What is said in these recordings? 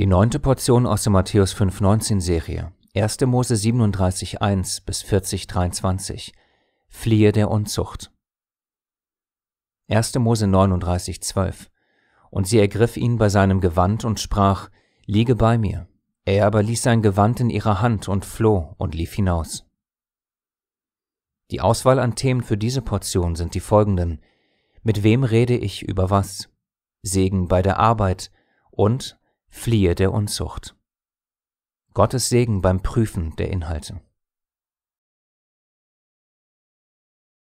Die neunte Portion aus der Matthäus 5,19-Serie. 1. Mose 37,1 bis 40,23. Fliehe der Unzucht. 1. Mose 39,12. Und sie ergriff ihn bei seinem Gewand und sprach: Liege bei mir. Er aber ließ sein Gewand in ihrer Hand und floh und lief hinaus. Die Auswahl an Themen für diese Portion sind die folgenden. Mit wem rede ich über was? Segen bei der Arbeit und Fliehe der Unzucht. Gottes Segen beim Prüfen der Inhalte.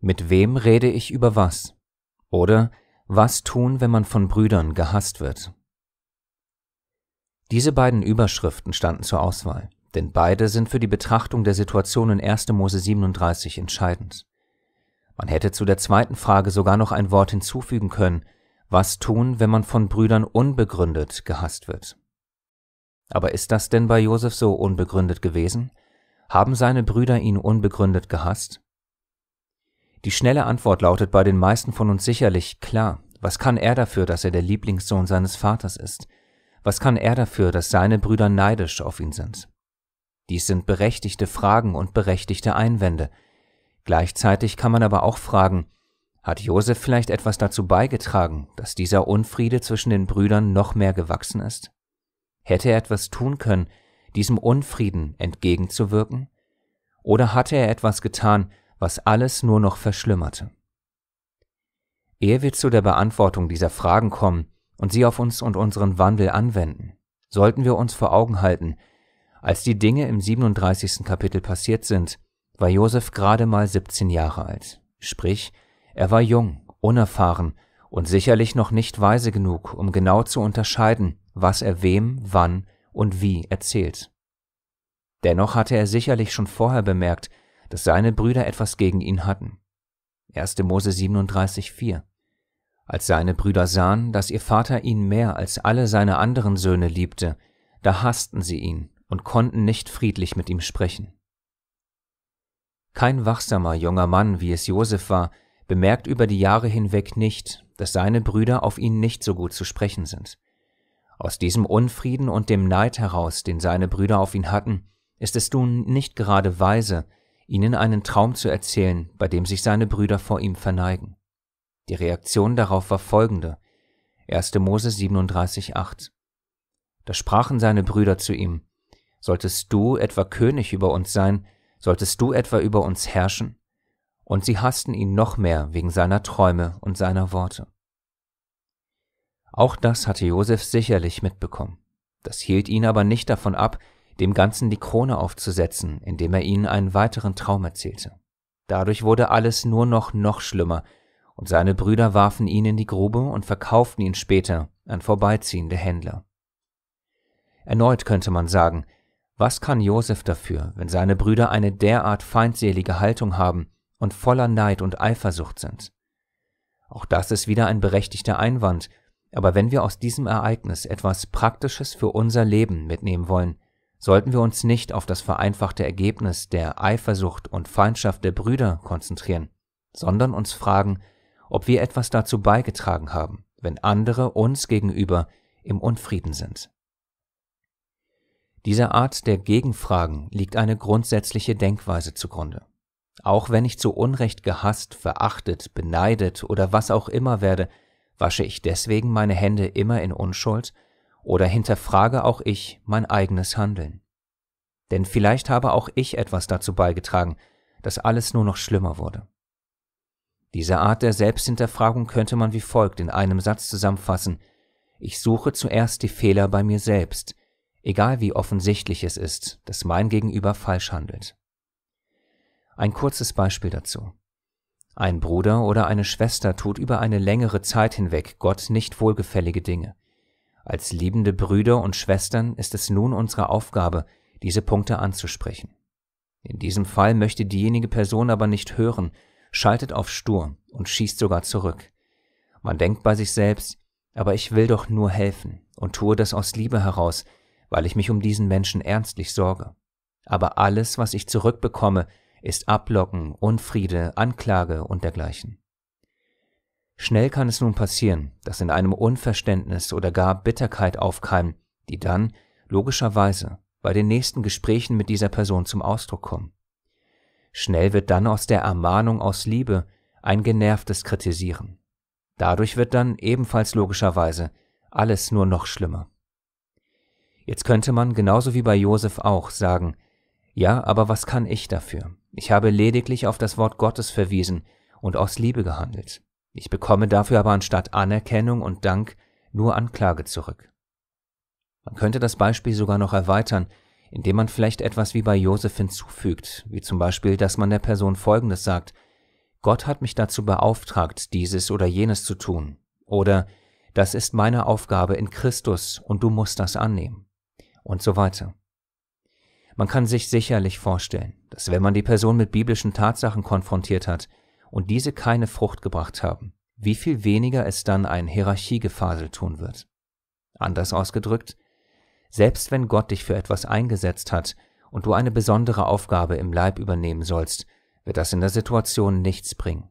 Mit wem rede ich über was? Oder was tun, wenn man von Brüdern gehasst wird? Diese beiden Überschriften standen zur Auswahl, denn beide sind für die Betrachtung der Situation in 1. Mose 37 entscheidend. Man hätte zu der zweiten Frage sogar noch ein Wort hinzufügen können, was tun, wenn man von Brüdern unbegründet gehasst wird? Aber ist das denn bei Josef so unbegründet gewesen? Haben seine Brüder ihn unbegründet gehasst? Die schnelle Antwort lautet bei den meisten von uns sicherlich klar. Was kann er dafür, dass er der Lieblingssohn seines Vaters ist? Was kann er dafür, dass seine Brüder neidisch auf ihn sind? Dies sind berechtigte Fragen und berechtigte Einwände. Gleichzeitig kann man aber auch fragen, hat Josef vielleicht etwas dazu beigetragen, dass dieser Unfriede zwischen den Brüdern noch mehr gewachsen ist? Hätte er etwas tun können, diesem Unfrieden entgegenzuwirken? Oder hatte er etwas getan, was alles nur noch verschlimmerte? Ehe wir zu der Beantwortung dieser Fragen kommen und sie auf uns und unseren Wandel anwenden, sollten wir uns vor Augen halten, als die Dinge im 37. Kapitel passiert sind, war Josef gerade mal 17 Jahre alt. Sprich, er war jung, unerfahren und sicherlich noch nicht weise genug, um genau zu unterscheiden, was er wem, wann und wie erzählt. Dennoch hatte er sicherlich schon vorher bemerkt, dass seine Brüder etwas gegen ihn hatten. 1. Mose 37,4 Als seine Brüder sahen, dass ihr Vater ihn mehr als alle seine anderen Söhne liebte, da hassten sie ihn und konnten nicht friedlich mit ihm sprechen. Kein wachsamer junger Mann, wie es Josef war, bemerkt über die Jahre hinweg nicht, dass seine Brüder auf ihn nicht so gut zu sprechen sind. Aus diesem Unfrieden und dem Neid heraus, den seine Brüder auf ihn hatten, ist es nun nicht gerade weise, ihnen einen Traum zu erzählen, bei dem sich seine Brüder vor ihm verneigen. Die Reaktion darauf war folgende. 1. Mose 37,8 Da sprachen seine Brüder zu ihm, Solltest du etwa König über uns sein, solltest du etwa über uns herrschen? Und sie hassten ihn noch mehr wegen seiner Träume und seiner Worte. Auch das hatte Josef sicherlich mitbekommen. Das hielt ihn aber nicht davon ab, dem Ganzen die Krone aufzusetzen, indem er ihnen einen weiteren Traum erzählte. Dadurch wurde alles nur noch noch schlimmer, und seine Brüder warfen ihn in die Grube und verkauften ihn später an vorbeiziehende Händler. Erneut könnte man sagen, was kann Josef dafür, wenn seine Brüder eine derart feindselige Haltung haben und voller Neid und Eifersucht sind? Auch das ist wieder ein berechtigter Einwand, aber wenn wir aus diesem Ereignis etwas Praktisches für unser Leben mitnehmen wollen, sollten wir uns nicht auf das vereinfachte Ergebnis der Eifersucht und Feindschaft der Brüder konzentrieren, sondern uns fragen, ob wir etwas dazu beigetragen haben, wenn andere uns gegenüber im Unfrieden sind. Dieser Art der Gegenfragen liegt eine grundsätzliche Denkweise zugrunde. Auch wenn ich zu Unrecht gehasst, verachtet, beneidet oder was auch immer werde, Wasche ich deswegen meine Hände immer in Unschuld oder hinterfrage auch ich mein eigenes Handeln? Denn vielleicht habe auch ich etwas dazu beigetragen, dass alles nur noch schlimmer wurde. Diese Art der Selbsthinterfragung könnte man wie folgt in einem Satz zusammenfassen. Ich suche zuerst die Fehler bei mir selbst, egal wie offensichtlich es ist, dass mein Gegenüber falsch handelt. Ein kurzes Beispiel dazu. Ein Bruder oder eine Schwester tut über eine längere Zeit hinweg Gott nicht wohlgefällige Dinge. Als liebende Brüder und Schwestern ist es nun unsere Aufgabe, diese Punkte anzusprechen. In diesem Fall möchte diejenige Person aber nicht hören, schaltet auf Stur und schießt sogar zurück. Man denkt bei sich selbst, aber ich will doch nur helfen und tue das aus Liebe heraus, weil ich mich um diesen Menschen ernstlich sorge. Aber alles, was ich zurückbekomme, ist Ablocken, Unfriede, Anklage und dergleichen. Schnell kann es nun passieren, dass in einem Unverständnis oder gar Bitterkeit aufkeimen, die dann, logischerweise, bei den nächsten Gesprächen mit dieser Person zum Ausdruck kommen. Schnell wird dann aus der Ermahnung aus Liebe ein genervtes Kritisieren. Dadurch wird dann ebenfalls logischerweise alles nur noch schlimmer. Jetzt könnte man genauso wie bei Josef auch sagen, ja, aber was kann ich dafür? Ich habe lediglich auf das Wort Gottes verwiesen und aus Liebe gehandelt. Ich bekomme dafür aber anstatt Anerkennung und Dank nur Anklage zurück. Man könnte das Beispiel sogar noch erweitern, indem man vielleicht etwas wie bei Josef hinzufügt, wie zum Beispiel, dass man der Person Folgendes sagt, Gott hat mich dazu beauftragt, dieses oder jenes zu tun, oder das ist meine Aufgabe in Christus und du musst das annehmen, und so weiter. Man kann sich sicherlich vorstellen, dass wenn man die Person mit biblischen Tatsachen konfrontiert hat und diese keine Frucht gebracht haben, wie viel weniger es dann ein Hierarchiegefasel tun wird. Anders ausgedrückt, selbst wenn Gott dich für etwas eingesetzt hat und du eine besondere Aufgabe im Leib übernehmen sollst, wird das in der Situation nichts bringen.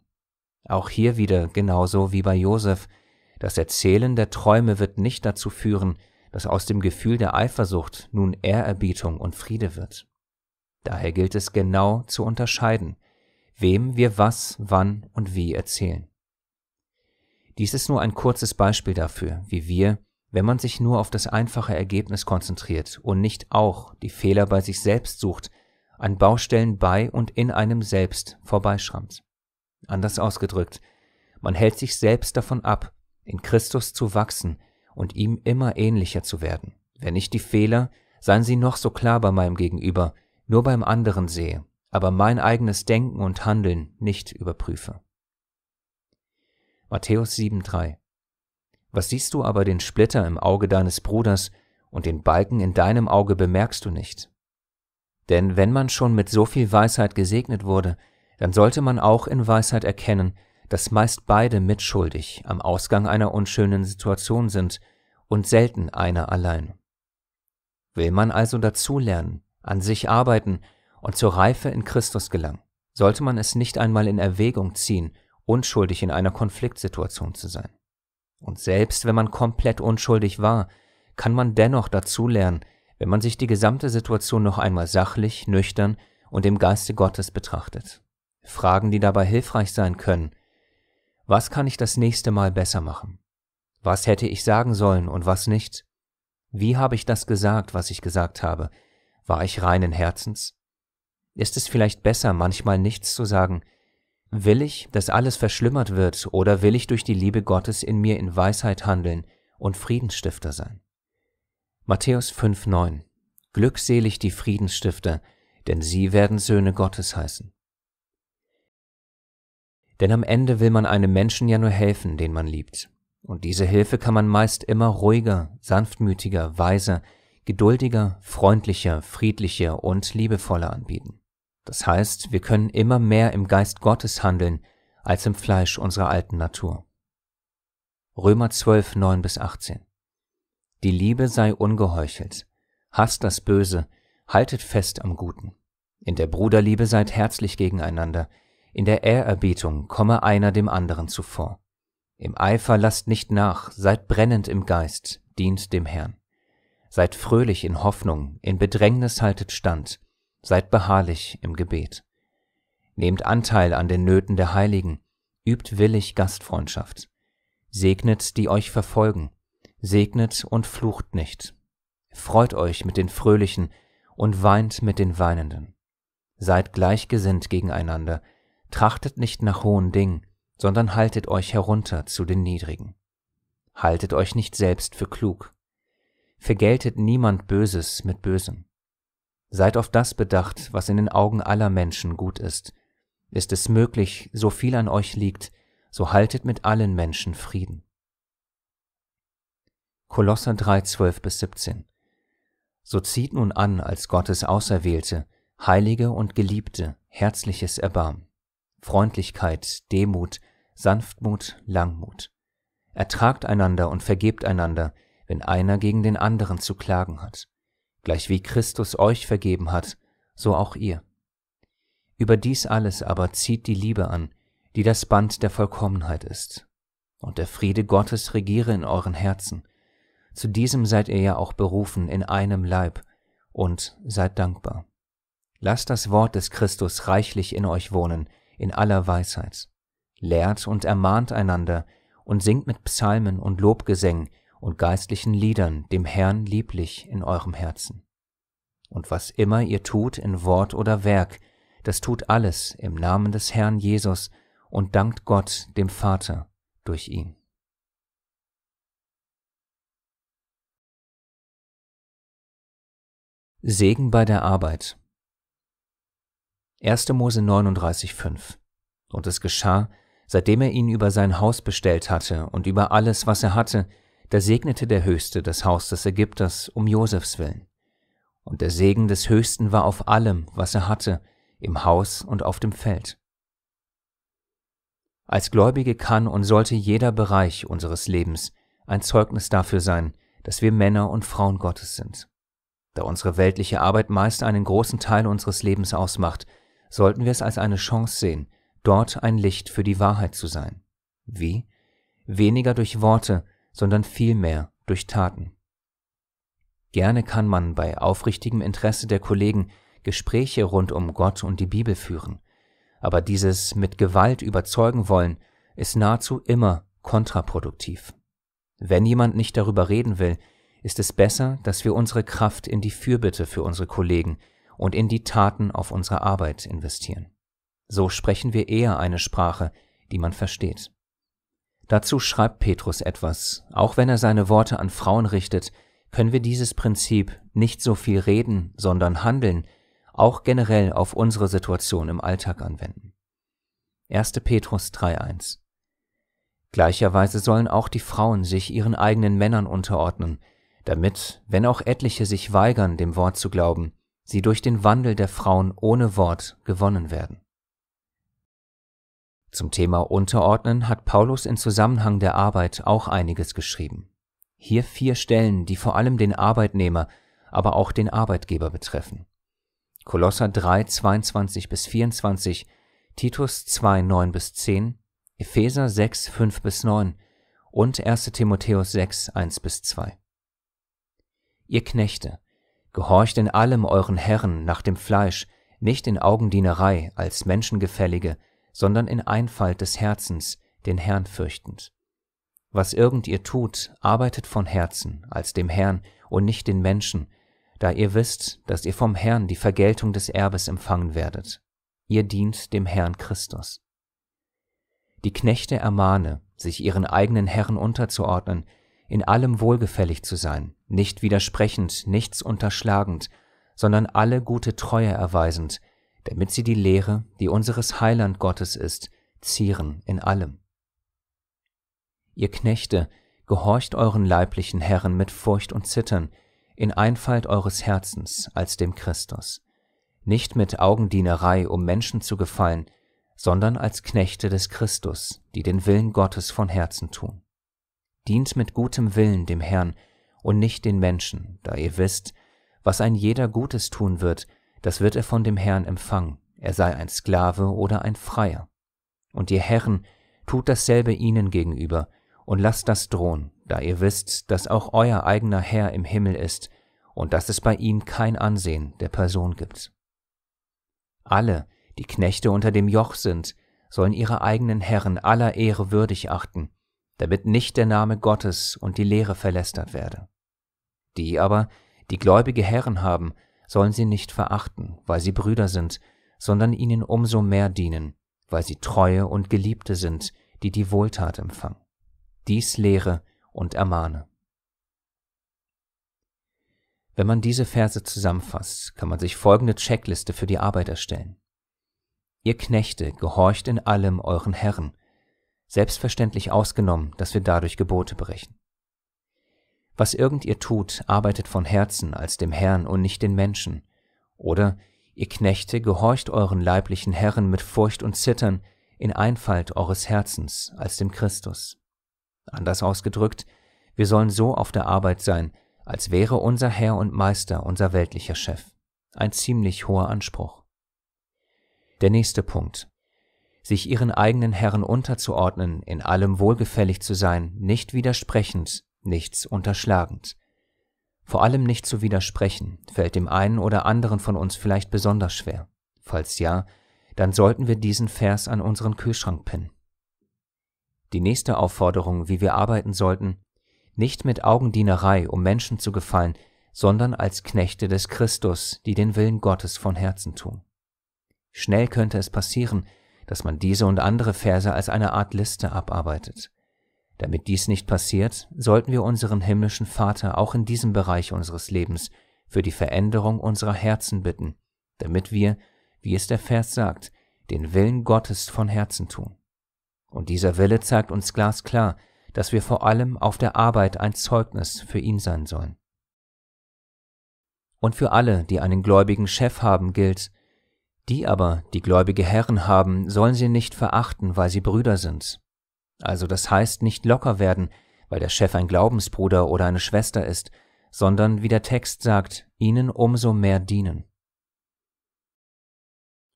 Auch hier wieder genauso wie bei Josef, das Erzählen der Träume wird nicht dazu führen, dass aus dem Gefühl der Eifersucht nun Ehrerbietung und Friede wird. Daher gilt es genau zu unterscheiden, wem wir was, wann und wie erzählen. Dies ist nur ein kurzes Beispiel dafür, wie wir, wenn man sich nur auf das einfache Ergebnis konzentriert und nicht auch die Fehler bei sich selbst sucht, an Baustellen bei und in einem selbst vorbeischrammt. Anders ausgedrückt, man hält sich selbst davon ab, in Christus zu wachsen und ihm immer ähnlicher zu werden. Wenn ich die Fehler, seien sie noch so klar bei meinem Gegenüber, nur beim anderen sehe, aber mein eigenes Denken und Handeln nicht überprüfe. Matthäus 7,3 Was siehst du aber den Splitter im Auge deines Bruders und den Balken in deinem Auge bemerkst du nicht? Denn wenn man schon mit so viel Weisheit gesegnet wurde, dann sollte man auch in Weisheit erkennen, dass meist beide mitschuldig am Ausgang einer unschönen Situation sind und selten einer allein. Will man also dazulernen, an sich arbeiten und zur Reife in Christus gelangen, sollte man es nicht einmal in Erwägung ziehen, unschuldig in einer Konfliktsituation zu sein. Und selbst wenn man komplett unschuldig war, kann man dennoch dazulernen, wenn man sich die gesamte Situation noch einmal sachlich, nüchtern und im Geiste Gottes betrachtet. Fragen, die dabei hilfreich sein können, was kann ich das nächste Mal besser machen? Was hätte ich sagen sollen und was nicht? Wie habe ich das gesagt, was ich gesagt habe? War ich reinen Herzens? Ist es vielleicht besser, manchmal nichts zu sagen? Will ich, dass alles verschlimmert wird, oder will ich durch die Liebe Gottes in mir in Weisheit handeln und Friedensstifter sein? Matthäus 5,9 Glückselig die Friedensstifter, denn sie werden Söhne Gottes heißen. Denn am Ende will man einem Menschen ja nur helfen, den man liebt. Und diese Hilfe kann man meist immer ruhiger, sanftmütiger, weiser, geduldiger, freundlicher, friedlicher und liebevoller anbieten. Das heißt, wir können immer mehr im Geist Gottes handeln als im Fleisch unserer alten Natur. Römer 12, 9 bis 18. Die Liebe sei ungeheuchelt. Hasst das Böse, haltet fest am Guten. In der Bruderliebe seid herzlich gegeneinander, in der Ehrerbietung komme einer dem anderen zuvor. Im Eifer lasst nicht nach, seid brennend im Geist, dient dem Herrn. Seid fröhlich in Hoffnung, in Bedrängnis haltet stand, seid beharrlich im Gebet. Nehmt Anteil an den Nöten der Heiligen, übt willig Gastfreundschaft. Segnet, die euch verfolgen, segnet und flucht nicht. Freut euch mit den Fröhlichen und weint mit den Weinenden. Seid gleichgesinnt gegeneinander, Trachtet nicht nach hohen Dingen, sondern haltet euch herunter zu den Niedrigen. Haltet euch nicht selbst für klug. Vergeltet niemand Böses mit Bösem. Seid auf das bedacht, was in den Augen aller Menschen gut ist. Ist es möglich, so viel an euch liegt, so haltet mit allen Menschen Frieden. Kolosser 3, 12 bis 17 So zieht nun an als Gottes Auserwählte, Heilige und Geliebte, herzliches Erbarmen Freundlichkeit, Demut, Sanftmut, Langmut. Ertragt einander und vergebt einander, wenn einer gegen den anderen zu klagen hat. Gleich wie Christus euch vergeben hat, so auch ihr. Über dies alles aber zieht die Liebe an, die das Band der Vollkommenheit ist. Und der Friede Gottes regiere in euren Herzen. Zu diesem seid ihr ja auch berufen in einem Leib, und seid dankbar. Lasst das Wort des Christus reichlich in euch wohnen, in aller Weisheit, lehrt und ermahnt einander und singt mit Psalmen und Lobgesängen und geistlichen Liedern dem Herrn lieblich in eurem Herzen. Und was immer ihr tut in Wort oder Werk, das tut alles im Namen des Herrn Jesus und dankt Gott dem Vater durch ihn. Segen bei der Arbeit 1. Mose 39,5 Und es geschah, seitdem er ihn über sein Haus bestellt hatte und über alles, was er hatte, da segnete der Höchste das Haus des Ägypters um Josefs willen. Und der Segen des Höchsten war auf allem, was er hatte, im Haus und auf dem Feld. Als Gläubige kann und sollte jeder Bereich unseres Lebens ein Zeugnis dafür sein, dass wir Männer und Frauen Gottes sind. Da unsere weltliche Arbeit meist einen großen Teil unseres Lebens ausmacht, sollten wir es als eine Chance sehen, dort ein Licht für die Wahrheit zu sein. Wie? Weniger durch Worte, sondern vielmehr durch Taten. Gerne kann man bei aufrichtigem Interesse der Kollegen Gespräche rund um Gott und die Bibel führen, aber dieses mit Gewalt überzeugen wollen ist nahezu immer kontraproduktiv. Wenn jemand nicht darüber reden will, ist es besser, dass wir unsere Kraft in die Fürbitte für unsere Kollegen, und in die Taten auf unsere Arbeit investieren. So sprechen wir eher eine Sprache, die man versteht. Dazu schreibt Petrus etwas. Auch wenn er seine Worte an Frauen richtet, können wir dieses Prinzip nicht so viel reden, sondern handeln, auch generell auf unsere Situation im Alltag anwenden. 1. Petrus 3.1 Gleicherweise sollen auch die Frauen sich ihren eigenen Männern unterordnen, damit, wenn auch etliche sich weigern, dem Wort zu glauben, sie durch den Wandel der Frauen ohne Wort gewonnen werden. Zum Thema Unterordnen hat Paulus in Zusammenhang der Arbeit auch einiges geschrieben. Hier vier Stellen, die vor allem den Arbeitnehmer, aber auch den Arbeitgeber betreffen. Kolosser 3, 22 bis 24, Titus 2, 9 bis 10, Epheser 6, 5 bis 9 und 1. Timotheus 6, 1 bis 2. Ihr Knechte, Gehorcht in allem euren Herren nach dem Fleisch, nicht in Augendienerei als Menschengefällige, sondern in Einfalt des Herzens, den Herrn fürchtend. Was irgend ihr tut, arbeitet von Herzen als dem Herrn und nicht den Menschen, da ihr wisst, dass ihr vom Herrn die Vergeltung des Erbes empfangen werdet. Ihr dient dem Herrn Christus. Die Knechte ermahne, sich ihren eigenen Herren unterzuordnen, in allem wohlgefällig zu sein, nicht widersprechend, nichts unterschlagend, sondern alle gute Treue erweisend, damit sie die Lehre, die unseres Heiland Gottes ist, zieren in allem. Ihr Knechte, gehorcht euren leiblichen Herren mit Furcht und Zittern, in Einfalt eures Herzens als dem Christus, nicht mit Augendienerei, um Menschen zu gefallen, sondern als Knechte des Christus, die den Willen Gottes von Herzen tun. Dient mit gutem Willen dem Herrn und nicht den Menschen, da ihr wisst, was ein jeder Gutes tun wird, das wird er von dem Herrn empfangen, er sei ein Sklave oder ein Freier. Und ihr Herren, tut dasselbe ihnen gegenüber und lasst das drohen, da ihr wisst, dass auch euer eigener Herr im Himmel ist und dass es bei ihm kein Ansehen der Person gibt. Alle, die Knechte unter dem Joch sind, sollen ihre eigenen Herren aller Ehre würdig achten, damit nicht der Name Gottes und die Lehre verlästert werde. Die aber, die gläubige Herren haben, sollen sie nicht verachten, weil sie Brüder sind, sondern ihnen umso mehr dienen, weil sie treue und Geliebte sind, die die Wohltat empfangen. Dies lehre und ermahne. Wenn man diese Verse zusammenfasst, kann man sich folgende Checkliste für die Arbeit erstellen. Ihr Knechte, gehorcht in allem euren Herren, selbstverständlich ausgenommen, dass wir dadurch Gebote brechen. Was irgend ihr tut, arbeitet von Herzen als dem Herrn und nicht den Menschen. Oder, ihr Knechte, gehorcht euren leiblichen Herren mit Furcht und Zittern in Einfalt eures Herzens als dem Christus. Anders ausgedrückt, wir sollen so auf der Arbeit sein, als wäre unser Herr und Meister unser weltlicher Chef. Ein ziemlich hoher Anspruch. Der nächste Punkt sich ihren eigenen Herren unterzuordnen, in allem wohlgefällig zu sein, nicht widersprechend, nichts unterschlagend. Vor allem nicht zu widersprechen, fällt dem einen oder anderen von uns vielleicht besonders schwer. Falls ja, dann sollten wir diesen Vers an unseren Kühlschrank pinnen. Die nächste Aufforderung, wie wir arbeiten sollten, nicht mit Augendienerei, um Menschen zu gefallen, sondern als Knechte des Christus, die den Willen Gottes von Herzen tun. Schnell könnte es passieren, dass man diese und andere Verse als eine Art Liste abarbeitet. Damit dies nicht passiert, sollten wir unseren himmlischen Vater auch in diesem Bereich unseres Lebens für die Veränderung unserer Herzen bitten, damit wir, wie es der Vers sagt, den Willen Gottes von Herzen tun. Und dieser Wille zeigt uns glasklar, dass wir vor allem auf der Arbeit ein Zeugnis für ihn sein sollen. Und für alle, die einen gläubigen Chef haben, gilt, die aber, die gläubige Herren haben, sollen sie nicht verachten, weil sie Brüder sind. Also das heißt nicht locker werden, weil der Chef ein Glaubensbruder oder eine Schwester ist, sondern, wie der Text sagt, ihnen umso mehr dienen.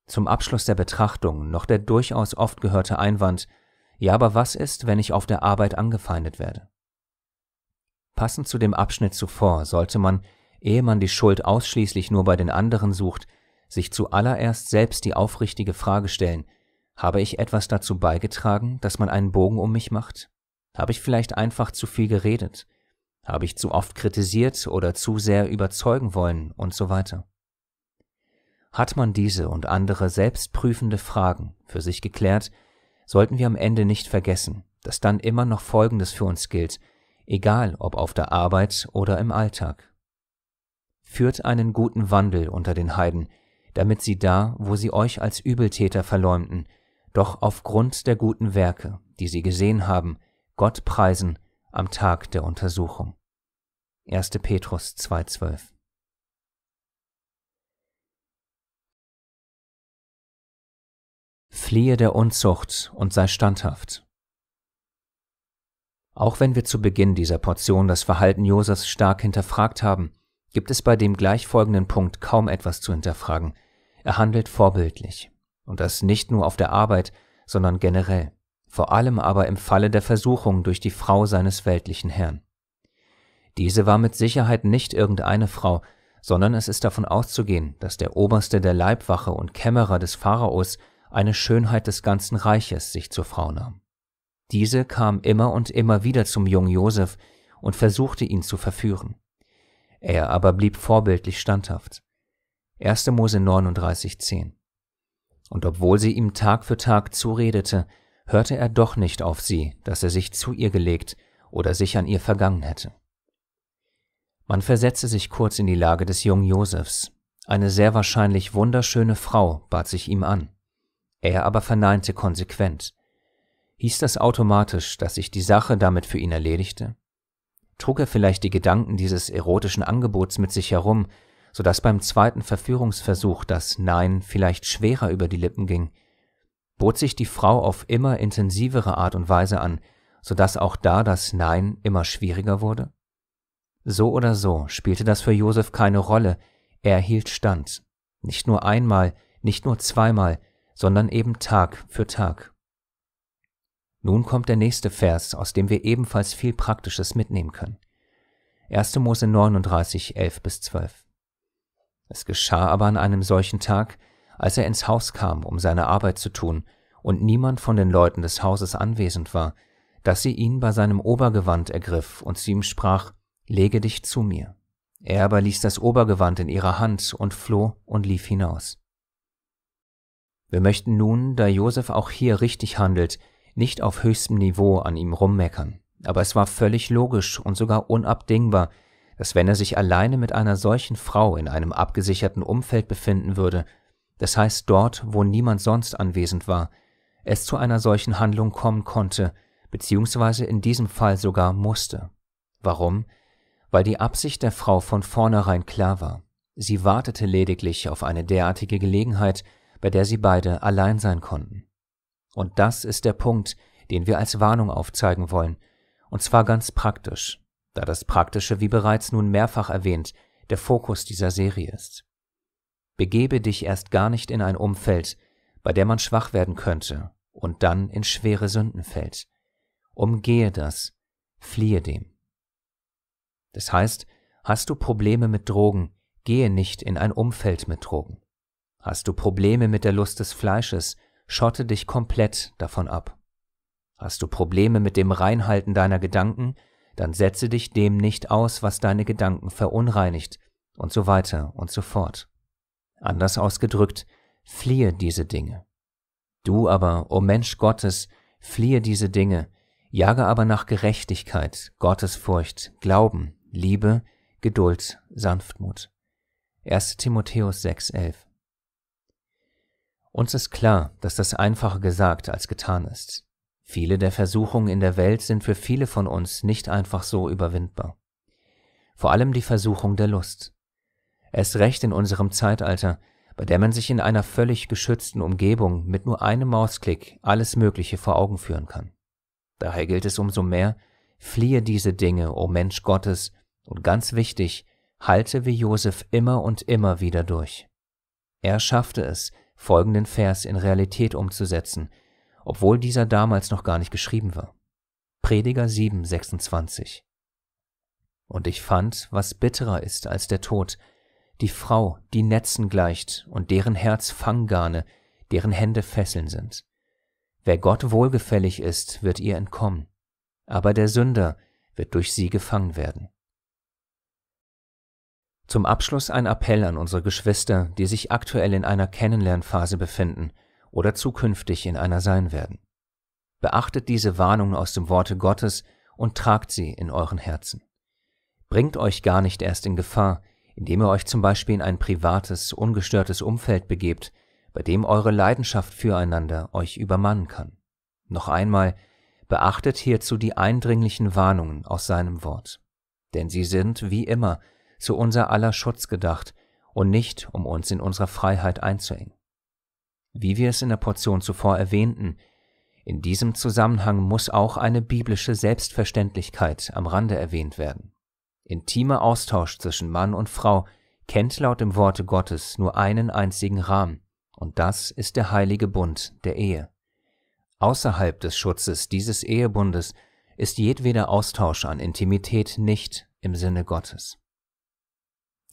Zum Abschluss der Betrachtung noch der durchaus oft gehörte Einwand, ja, aber was ist, wenn ich auf der Arbeit angefeindet werde? Passend zu dem Abschnitt zuvor sollte man, ehe man die Schuld ausschließlich nur bei den anderen sucht, sich zuallererst selbst die aufrichtige Frage stellen, habe ich etwas dazu beigetragen, dass man einen Bogen um mich macht? Habe ich vielleicht einfach zu viel geredet? Habe ich zu oft kritisiert oder zu sehr überzeugen wollen und so weiter? Hat man diese und andere selbstprüfende Fragen für sich geklärt, sollten wir am Ende nicht vergessen, dass dann immer noch Folgendes für uns gilt, egal ob auf der Arbeit oder im Alltag. Führt einen guten Wandel unter den Heiden, damit sie da, wo sie euch als Übeltäter verleumden, doch aufgrund der guten Werke, die sie gesehen haben, Gott preisen am Tag der Untersuchung. 1. Petrus 2,12 Fliehe der Unzucht und sei standhaft. Auch wenn wir zu Beginn dieser Portion das Verhalten Josefs stark hinterfragt haben, gibt es bei dem gleichfolgenden Punkt kaum etwas zu hinterfragen. Er handelt vorbildlich. Und das nicht nur auf der Arbeit, sondern generell. Vor allem aber im Falle der Versuchung durch die Frau seines weltlichen Herrn. Diese war mit Sicherheit nicht irgendeine Frau, sondern es ist davon auszugehen, dass der Oberste der Leibwache und Kämmerer des Pharaos eine Schönheit des ganzen Reiches sich zur Frau nahm. Diese kam immer und immer wieder zum jungen Josef und versuchte ihn zu verführen. Er aber blieb vorbildlich standhaft. 1. Mose 39,10 Und obwohl sie ihm Tag für Tag zuredete, hörte er doch nicht auf sie, dass er sich zu ihr gelegt oder sich an ihr vergangen hätte. Man versetzte sich kurz in die Lage des jungen Josefs. Eine sehr wahrscheinlich wunderschöne Frau bat sich ihm an. Er aber verneinte konsequent. Hieß das automatisch, dass sich die Sache damit für ihn erledigte? trug er vielleicht die Gedanken dieses erotischen Angebots mit sich herum, so dass beim zweiten Verführungsversuch das Nein vielleicht schwerer über die Lippen ging. Bot sich die Frau auf immer intensivere Art und Weise an, so dass auch da das Nein immer schwieriger wurde? So oder so spielte das für Josef keine Rolle, er hielt stand. Nicht nur einmal, nicht nur zweimal, sondern eben Tag für Tag. Nun kommt der nächste Vers, aus dem wir ebenfalls viel Praktisches mitnehmen können. 1. Mose 39, 11 bis 12. Es geschah aber an einem solchen Tag, als er ins Haus kam, um seine Arbeit zu tun, und niemand von den Leuten des Hauses anwesend war, dass sie ihn bei seinem Obergewand ergriff und zu ihm sprach, lege dich zu mir. Er aber ließ das Obergewand in ihrer Hand und floh und lief hinaus. Wir möchten nun, da Josef auch hier richtig handelt, nicht auf höchstem Niveau an ihm rummeckern, aber es war völlig logisch und sogar unabdingbar, dass wenn er sich alleine mit einer solchen Frau in einem abgesicherten Umfeld befinden würde, das heißt dort, wo niemand sonst anwesend war, es zu einer solchen Handlung kommen konnte, beziehungsweise in diesem Fall sogar musste. Warum? Weil die Absicht der Frau von vornherein klar war. Sie wartete lediglich auf eine derartige Gelegenheit, bei der sie beide allein sein konnten. Und das ist der Punkt, den wir als Warnung aufzeigen wollen, und zwar ganz praktisch, da das Praktische, wie bereits nun mehrfach erwähnt, der Fokus dieser Serie ist. Begebe dich erst gar nicht in ein Umfeld, bei der man schwach werden könnte und dann in schwere Sünden fällt. Umgehe das, fliehe dem. Das heißt, hast du Probleme mit Drogen, gehe nicht in ein Umfeld mit Drogen. Hast du Probleme mit der Lust des Fleisches, schotte dich komplett davon ab. Hast du Probleme mit dem Reinhalten deiner Gedanken, dann setze dich dem nicht aus, was deine Gedanken verunreinigt, und so weiter und so fort. Anders ausgedrückt, fliehe diese Dinge. Du aber, o oh Mensch Gottes, fliehe diese Dinge, jage aber nach Gerechtigkeit, Gottesfurcht, Glauben, Liebe, Geduld, Sanftmut. 1 Timotheus 6, 11. Uns ist klar, dass das einfacher gesagt als getan ist. Viele der Versuchungen in der Welt sind für viele von uns nicht einfach so überwindbar. Vor allem die Versuchung der Lust. Erst recht in unserem Zeitalter, bei der man sich in einer völlig geschützten Umgebung mit nur einem Mausklick alles Mögliche vor Augen führen kann. Daher gilt es umso mehr, fliehe diese Dinge, o oh Mensch Gottes, und ganz wichtig, halte wie Josef immer und immer wieder durch. Er schaffte es, folgenden Vers in Realität umzusetzen, obwohl dieser damals noch gar nicht geschrieben war. Prediger 7, 26. Und ich fand, was bitterer ist als der Tod, die Frau, die Netzen gleicht und deren Herz Fanggarne, deren Hände Fesseln sind. Wer Gott wohlgefällig ist, wird ihr entkommen, aber der Sünder wird durch sie gefangen werden. Zum Abschluss ein Appell an unsere Geschwister, die sich aktuell in einer Kennenlernphase befinden oder zukünftig in einer sein werden. Beachtet diese Warnungen aus dem Worte Gottes und tragt sie in euren Herzen. Bringt euch gar nicht erst in Gefahr, indem ihr euch zum Beispiel in ein privates, ungestörtes Umfeld begebt, bei dem eure Leidenschaft füreinander euch übermannen kann. Noch einmal, beachtet hierzu die eindringlichen Warnungen aus seinem Wort. Denn sie sind, wie immer, zu unser aller Schutz gedacht und nicht, um uns in unserer Freiheit einzuengen. Wie wir es in der Portion zuvor erwähnten, in diesem Zusammenhang muss auch eine biblische Selbstverständlichkeit am Rande erwähnt werden. Intimer Austausch zwischen Mann und Frau kennt laut dem Worte Gottes nur einen einzigen Rahmen, und das ist der heilige Bund der Ehe. Außerhalb des Schutzes dieses Ehebundes ist jedweder Austausch an Intimität nicht im Sinne Gottes.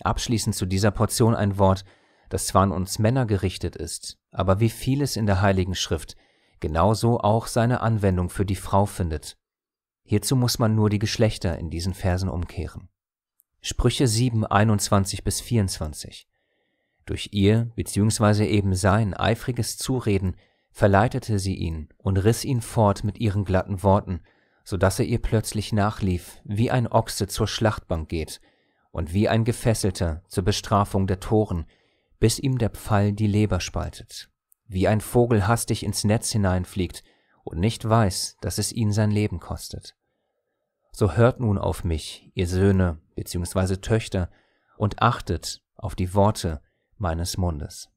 Abschließend zu dieser Portion ein Wort, das zwar an uns Männer gerichtet ist, aber wie vieles in der Heiligen Schrift genauso auch seine Anwendung für die Frau findet. Hierzu muss man nur die Geschlechter in diesen Versen umkehren. Sprüche 7, 21 bis 24. Durch ihr bzw. eben sein eifriges Zureden verleitete sie ihn und riss ihn fort mit ihren glatten Worten, so dass er ihr plötzlich nachlief, wie ein Ochse zur Schlachtbank geht – und wie ein Gefesselter zur Bestrafung der Toren, bis ihm der Pfeil die Leber spaltet, wie ein Vogel hastig ins Netz hineinfliegt und nicht weiß, dass es ihn sein Leben kostet. So hört nun auf mich, ihr Söhne bzw. Töchter, und achtet auf die Worte meines Mundes.